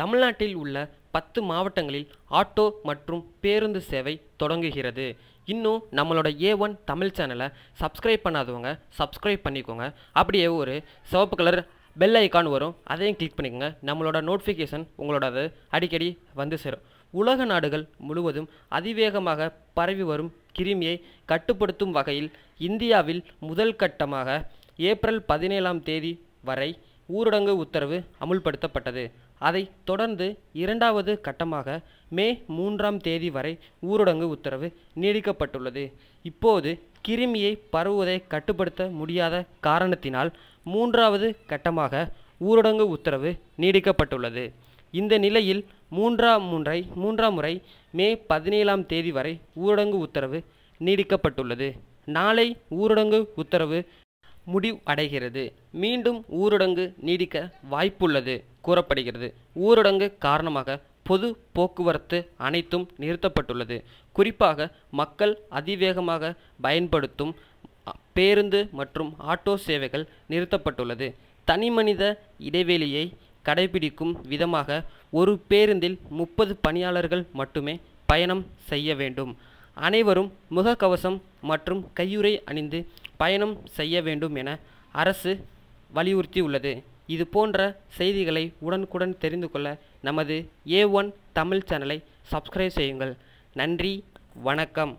தமிழ்நாட்டில் உள்ள பத்து மாவட்டங்களில் ஆட்டோ மற்றும் பேருந்து சேவை தொடங்குகிறது இன்னும் நம்மளோட ஏ ஒன் தமிழ் சேனலை சப்ஸ்கிரைப் பண்ணாதவங்க சப்ஸ்கிரைப் பண்ணிக்கோங்க அப்படியே ஒரு சிவப்பு கலர் பெல் ஐக்கான் வரும் அதையும் கிளிக் பண்ணிக்கோங்க நம்மளோட நோட்டிஃபிகேஷன் உங்களோடது அடிக்கடி வந்து சேரும் உலக நாடுகள் முழுவதும் அதிவேகமாக பரவி வரும் கிருமியை கட்டுப்படுத்தும் வகையில் இந்தியாவில் முதல் கட்டமாக ஏப்ரல் பதினேழாம் தேதி வரை ஊரடங்கு உத்தரவு அமுல்படுத்தப்பட்டது அதை தொடர்ந்து இரண்டாவது கட்டமாக மே மூன்றாம் தேதி வரை ஊரடங்கு உத்தரவு நீடிக்கப்பட்டுள்ளது இப்போது கிருமியை பரவுவதை கட்டுப்படுத்த முடியாத காரணத்தினால் மூன்றாவது கட்டமாக ஊரடங்கு உத்தரவு நீடிக்கப்பட்டுள்ளது இந்த நிலையில் மூன்றாம் முறை மூன்றாம் முறை மே பதினேழாம் தேதி வரை ஊரடங்கு உத்தரவு நீடிக்கப்பட்டுள்ளது நாளை ஊரடங்கு உத்தரவு முடிவடைகிறது மீண்டும் ஊரடங்கு நீடிக்க வாய்ப்புள்ளது கூறப்படுகிறது ஊரடங்கு காரணமாக பொது போக்குவரத்து அனைத்தும் நிறுத்தப்பட்டுள்ளது குறிப்பாக மக்கள் அதிவேகமாக பயன்படுத்தும் பேருந்து மற்றும் ஆட்டோ சேவைகள் நிறுத்தப்பட்டுள்ளது தனிமனித இடைவெளியை கடைபிடிக்கும் விதமாக ஒரு பேருந்தில் முப்பது பணியாளர்கள் மட்டுமே பயணம் செய்ய வேண்டும் அனைவரும் முகக்கவசம் மற்றும் கையுறை அணிந்து பயணம் செய்ய வேண்டும் என அரசு வலியுறுத்தியுள்ளது இது போன்ற செய்திகளை உடனுக்குடன் தெரிந்து கொள்ள நமது ஏ ஒன் தமிழ் சேனலை சப்ஸ்கிரைப் செய்யுங்கள் நன்றி வணக்கம்